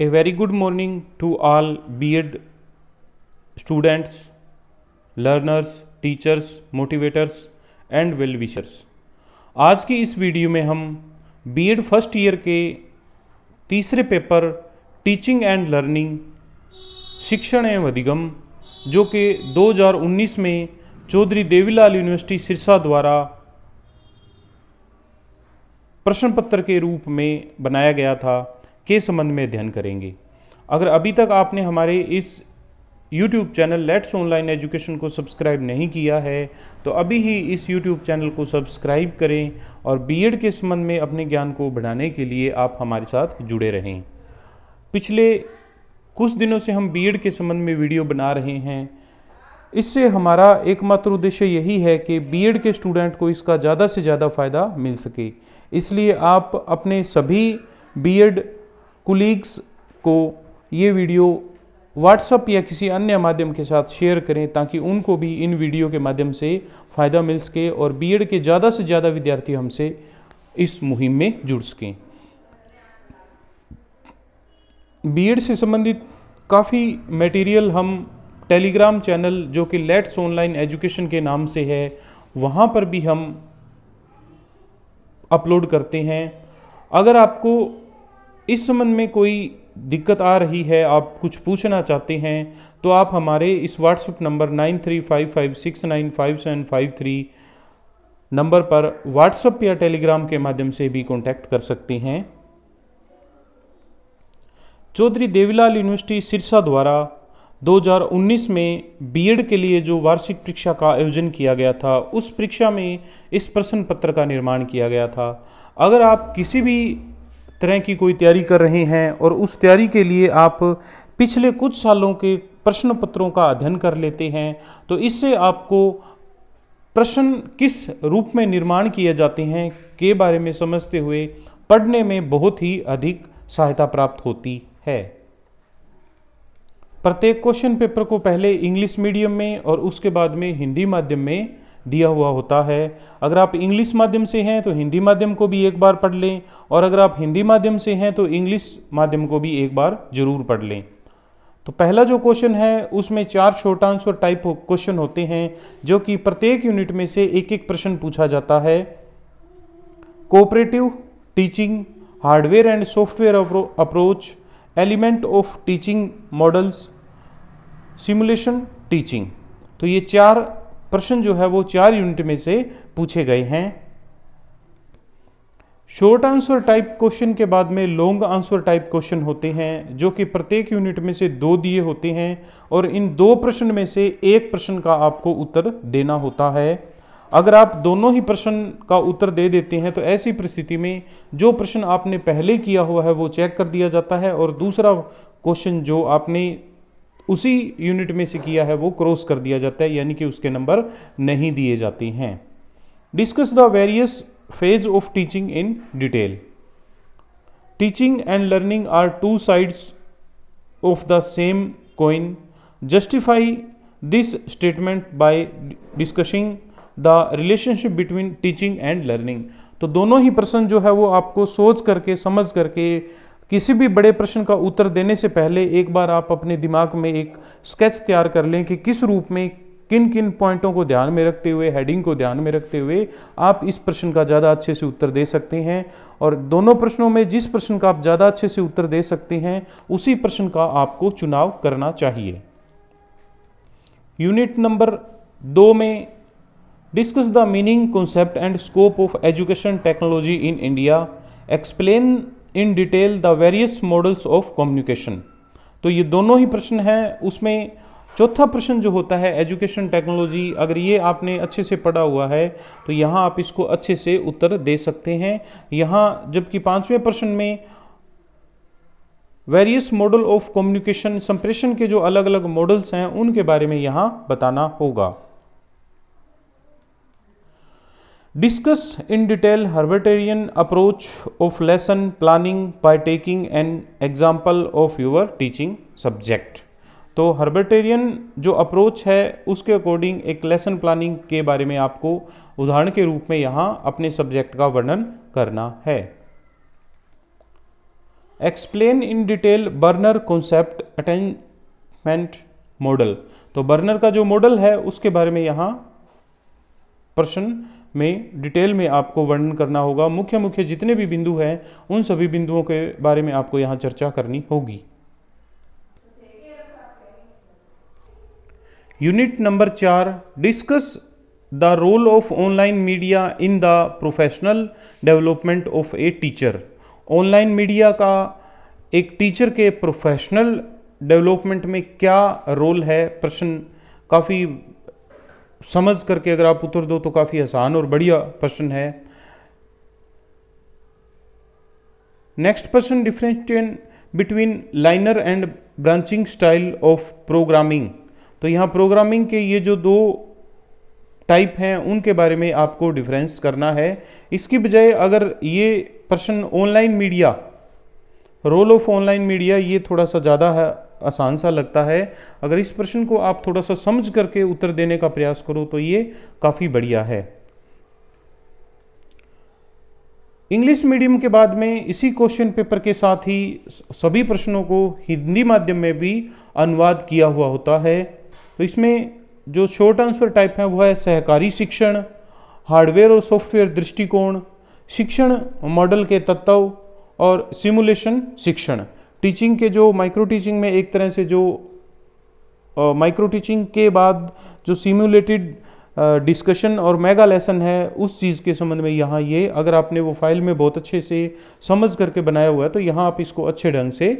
A very good morning to all B Ed students learners teachers motivators and well wishers आज की इस video में हम B Ed first year के तीसरे पेपर टीचिंग एंड लर्निंग शिक्षण एवं अधिगम जो कि 2019 में चौधरी देवीलाल यूनिवर्सिटी सिरसा द्वारा प्रश्न पत्र के रूप में बनाया गया था के संबंध में अध्ययन करेंगे अगर अभी तक आपने हमारे इस YouTube channel let's online education को सब्सक्राइब नहीं किया है तो अभी ही इस YouTube चैनल को सब्सक्राइब करें और बी के संबंध में अपने ज्ञान को बढ़ाने के लिए आप हमारे साथ जुड़े रहें पिछले कुछ दिनों से हम बी के संबंध में वीडियो बना रहे हैं इससे हमारा एकमात्र उद्देश्य यही है कि बी के स्टूडेंट को इसका ज़्यादा से ज़्यादा फ़ायदा मिल सके इसलिए आप अपने सभी बी कुलीग्स को ये वीडियो व्हाट्सअप या किसी अन्य माध्यम के साथ शेयर करें ताकि उनको भी इन वीडियो के माध्यम से फ़ायदा मिल सके और बीएड के ज़्यादा से ज़्यादा विद्यार्थी हमसे इस मुहिम में जुड़ सकें बीएड से संबंधित काफ़ी मटेरियल हम टेलीग्राम चैनल जो कि लेट्स ऑनलाइन एजुकेशन के नाम से है वहाँ पर भी हम अपलोड करते हैं अगर आपको इस संबंध में कोई दिक्कत आ रही है आप कुछ पूछना चाहते हैं तो आप हमारे इस WhatsApp number nine three five five six nine five seven five three number पर व्हाट्सएप या टेलीग्राम के माध्यम से भी कांटेक्ट कर सकते हैं चौधरी देवीलाल यूनिवर्सिटी सिरसा द्वारा 2019 में बीएड के लिए जो वार्षिक परीक्षा का आयोजन किया गया था उस परीक्षा में इस प्रश्न पत्र का निर्माण किया गया था अगर आप किसी भी तरह की कोई तैयारी कर रहे हैं और उस तैयारी के लिए आप पिछले कुछ सालों के प्रश्न पत्रों का अध्ययन कर लेते हैं तो इससे आपको प्रश्न किस रूप में निर्माण किए जाते हैं के बारे में समझते हुए पढ़ने में बहुत ही अधिक सहायता प्राप्त होती है प्रत्येक क्वेश्चन पेपर को पहले इंग्लिश मीडियम में और उसके बाद में हिंदी माध्यम में दिया हुआ होता है अगर आप इंग्लिश माध्यम से हैं तो हिंदी माध्यम को भी एक बार पढ़ लें और अगर आप हिंदी माध्यम से हैं तो इंग्लिश माध्यम को भी एक बार जरूर पढ़ लें तो पहला जो क्वेश्चन है उसमें चार शॉर्ट आंसर टाइप क्वेश्चन होते हैं जो कि प्रत्येक यूनिट में से एक एक प्रश्न पूछा जाता है cooperative teaching hardware and software approach element of teaching models simulation teaching तो ये चार प्रश्न जो है वो चार यूनिट में से पूछे गए हैं शॉर्ट आंसर टाइप क्वेश्चन के बाद में लॉन्ग आंसर टाइप क्वेश्चन होते हैं जो कि प्रत्येक यूनिट में से दो दिए होते हैं और इन दो प्रश्न में से एक प्रश्न का आपको उत्तर देना होता है अगर आप दोनों ही प्रश्न का उत्तर दे देते हैं तो ऐसी परिस्थिति में जो प्रश्न आपने पहले किया हुआ है वो चेक कर दिया जाता है और दूसरा क्वेश्चन जो आपने उसी यूनिट में से किया है वो क्रॉस कर दिया जाता है यानी कि उसके नंबर नहीं दिए जाते हैं discuss the various phase of teaching in detail teaching and learning are two sides of the same coin justify this statement by discussing the relationship between teaching and learning तो दोनों ही प्रश्न जो है वो आपको सोच करके समझ करके किसी भी बड़े प्रश्न का उत्तर देने से पहले एक बार आप अपने दिमाग में एक स्केच तैयार कर लें कि किस रूप में किन किन पॉइंटों को ध्यान में रखते हुए हेडिंग को ध्यान में रखते हुए आप इस प्रश्न का ज़्यादा अच्छे से उत्तर दे सकते हैं और दोनों प्रश्नों में जिस प्रश्न का आप ज़्यादा अच्छे से उत्तर दे सकते हैं उसी प्रश्न का आपको चुनाव करना चाहिए यूनिट नंबर दो में discuss the meaning concept and scope of education technology in India explain in detail the various models of communication तो ये दोनों ही प्रश्न हैं उसमें चौथा प्रश्न जो होता है एजुकेशन टेक्नोलॉजी अगर ये आपने अच्छे से पढ़ा हुआ है तो यहाँ आप इसको अच्छे से उत्तर दे सकते हैं यहाँ जबकि पाँचवें प्रश्न में वेरियस मॉडल ऑफ कम्युनिकेशन संप्रेषण के जो अलग अलग मॉडल्स हैं उनके बारे में यहाँ बताना होगा discuss in detail Herbartian approach of lesson planning by taking an example of your teaching subject तो हर्बेटेरियन जो अप्रोच है उसके अकॉर्डिंग एक लेसन प्लानिंग के बारे में आपको उदाहरण के रूप में यहाँ अपने सब्जेक्ट का वर्णन करना है explain in detail Bruner concept attainment model तो बर्नर का जो मॉडल है उसके बारे में यहाँ प्रश्न में डिटेल में आपको वर्णन करना होगा मुख्य मुख्य जितने भी बिंदु हैं उन सभी बिंदुओं के बारे में आपको यहाँ चर्चा करनी होगी यूनिट नंबर चार discuss the role of online media in the professional development of a teacher online media का एक टीचर के प्रोफेशनल डेवलपमेंट में क्या रोल है प्रश्न काफ़ी समझ करके अगर आप उत्तर दो तो काफ़ी आसान और बढ़िया प्रश्न है नेक्स्ट प्रश्न differentiation between linear and branching style of programming तो यहां प्रोग्रामिंग के ये जो दो टाइप हैं उनके बारे में आपको डिफरेंस करना है इसकी बजाय अगर ये प्रश्न online media role of online media ये थोड़ा सा ज़्यादा है आसान सा लगता है अगर इस प्रश्न को आप थोड़ा सा समझ करके उत्तर देने का प्रयास करो तो ये काफ़ी बढ़िया है इंग्लिश मीडियम के बाद में इसी क्वेश्चन पेपर के साथ ही सभी प्रश्नों को हिंदी माध्यम में भी अनुवाद किया हुआ होता है तो इसमें जो शॉर्ट आंसर टाइप है वह है सहकारी शिक्षण हार्डवेयर और सॉफ्टवेयर दृष्टिकोण शिक्षण मॉडल के तत्व और सिमुलेशन शिक्षण टीचिंग के जो माइक्रो टीचिंग में एक तरह से जो माइक्रो टीचिंग के बाद जो सिमुलेटेड डिस्कशन और मेगा लेसन है उस चीज़ के संबंध में यहाँ ये अगर आपने वो फाइल में बहुत अच्छे से समझ करके बनाया हुआ है तो यहाँ आप इसको अच्छे ढंग से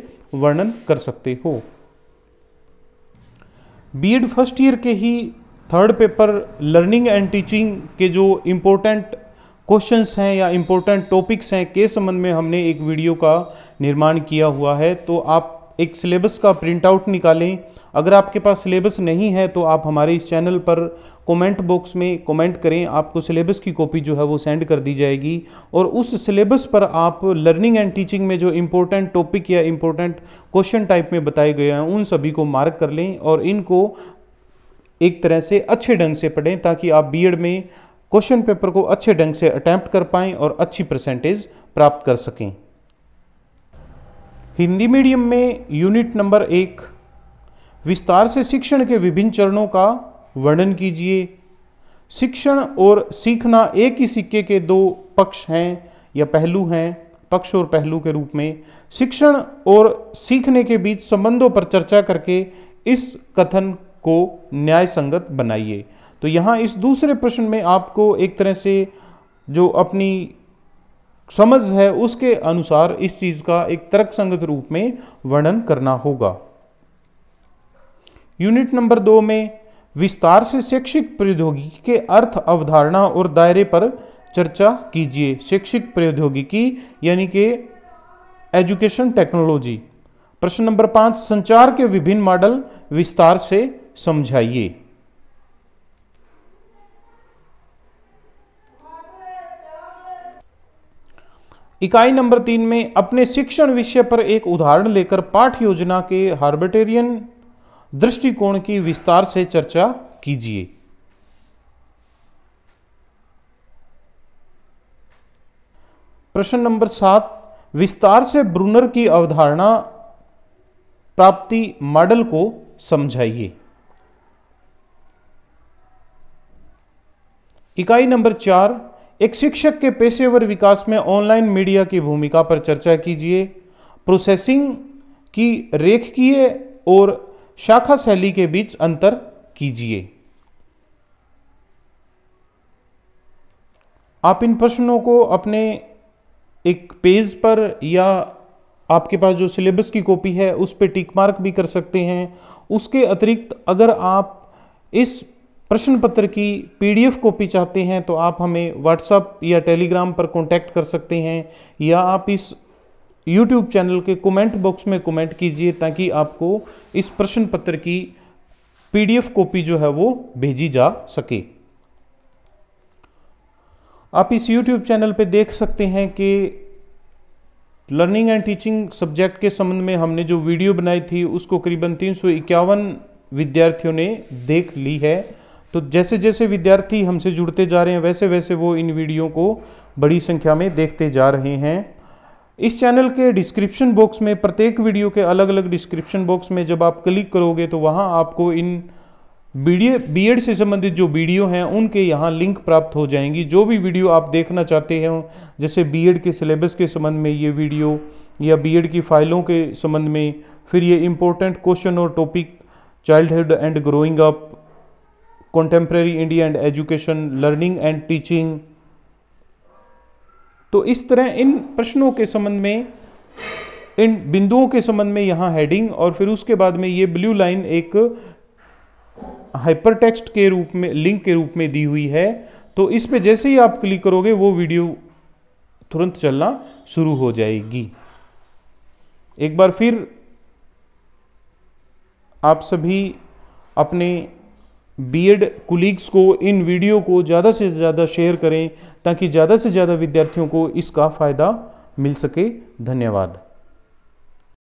वर्णन कर सकते हो बीएड फर्स्ट ईयर के ही third paper learning and teaching के जो इम्पोर्टेंट क्वेश्चंस हैं या इम्पोर्टेंट टॉपिक्स हैं के संबंध में हमने एक वीडियो का निर्माण किया हुआ है तो आप एक सिलेबस का प्रिंट आउट निकालें अगर आपके पास सिलेबस नहीं है तो आप हमारे इस चैनल पर कमेंट बॉक्स में कमेंट करें आपको सिलेबस की कॉपी जो है वो सेंड कर दी जाएगी और उस सिलेबस पर आप लर्निंग एंड टीचिंग में जो इम्पोर्टेंट टॉपिक या इम्पोर्टेंट क्वेश्चन टाइप में बताए गए हैं उन सभी को मार्क कर लें और इनको एक तरह से अच्छे ढंग से पढ़ें ताकि आप बी में क्वेश्चन पेपर को अच्छे ढंग से अटैम्प्ट कर पाएं और अच्छी परसेंटेज प्राप्त कर सकें हिंदी मीडियम में यूनिट नंबर एक विस्तार से शिक्षण के विभिन्न चरणों का वर्णन कीजिए शिक्षण और सीखना एक ही सिक्के के दो पक्ष हैं या पहलू हैं पक्ष और पहलू के रूप में शिक्षण और सीखने के बीच संबंधों पर चर्चा करके इस कथन को न्याय संगत बनाइए तो यहाँ इस दूसरे प्रश्न में आपको एक तरह से जो अपनी समझ है उसके अनुसार इस चीज़ का एक तर्क संगत रूप में वर्णन करना होगा यूनिट नंबर दो में विस्तार से शैक्षिक प्रौद्योगिकी के अर्थ अवधारणा और दायरे पर चर्चा कीजिए शैक्षिक प्रौद्योगिकी यानी कि एजुकेशन टेक्नोलॉजी प्रश्न नंबर पाँच संचार के विभिन्न मॉडल विस्तार से समझाइए इकाई नंबर तीन में अपने शिक्षण विषय पर एक उदाहरण लेकर पाठ योजना के हार्बिटेरियन दृष्टिकोण की विस्तार से चर्चा कीजिए प्रश्न नंबर सात विस्तार से ब्रूनर की अवधारणा प्राप्ति मॉडल को समझाइए इकाई नंबर चार एक शिक्षक के पेशेवर विकास में ऑनलाइन मीडिया की भूमिका पर चर्चा कीजिए प्रोसेसिंग की रेखकीय और शाखा शैली के बीच अंतर कीजिए आप इन प्रश्नों को अपने एक पेज पर या आपके पास जो सिलेबस की कॉपी है उस पर टिक मार्क भी कर सकते हैं उसके अतिरिक्त अगर आप इस प्रश्न पत्र की पीडीएफ कॉपी चाहते हैं तो आप हमें व्हाट्सअप या टेलीग्राम पर कॉन्टैक्ट कर सकते हैं या आप इस यूट्यूब चैनल के कमेंट बॉक्स में कमेंट कीजिए ताकि आपको इस प्रश्न पत्र की पीडीएफ कॉपी जो है वो भेजी जा सके आप इस यूट्यूब चैनल पे देख सकते हैं कि लर्निंग एंड टीचिंग सब्जेक्ट के संबंध में हमने जो वीडियो बनाई थी उसको करीबन तीन विद्यार्थियों ने देख ली है तो जैसे जैसे विद्यार्थी हमसे जुड़ते जा रहे हैं वैसे वैसे वो इन वीडियो को बड़ी संख्या में देखते जा रहे हैं इस चैनल के डिस्क्रिप्शन बॉक्स में प्रत्येक वीडियो के अलग अलग डिस्क्रिप्शन बॉक्स में जब आप क्लिक करोगे तो वहाँ आपको इन बीडीए बीएड से संबंधित जो वीडियो हैं उनके यहाँ लिंक प्राप्त हो जाएंगी जो भी वीडियो आप देखना चाहते हैं जैसे बीएड के सिलेबस के संबंध में ये वीडियो या बीएड की फाइलों के संबंध में फिर ये इम्पोर्टेंट क्वेश्चन और topic childhood and growing up contemporary India and education, learning and teaching. तो इस तरह इन प्रश्नों के संबंध में इन बिंदुओं के संबंध में यहाँ हेडिंग और फिर उसके बाद में ये ब्लू लाइन एक हाइपरटेक्स्ट के रूप में लिंक के रूप में दी हुई है तो इस पर जैसे ही आप क्लिक करोगे वो वीडियो तुरंत चलना शुरू हो जाएगी एक बार फिर आप सभी अपने बीएड कुलीग्स को इन वीडियो को ज़्यादा से ज़्यादा शेयर करें ताकि ज़्यादा से ज़्यादा विद्यार्थियों को इसका फ़ायदा मिल सके धन्यवाद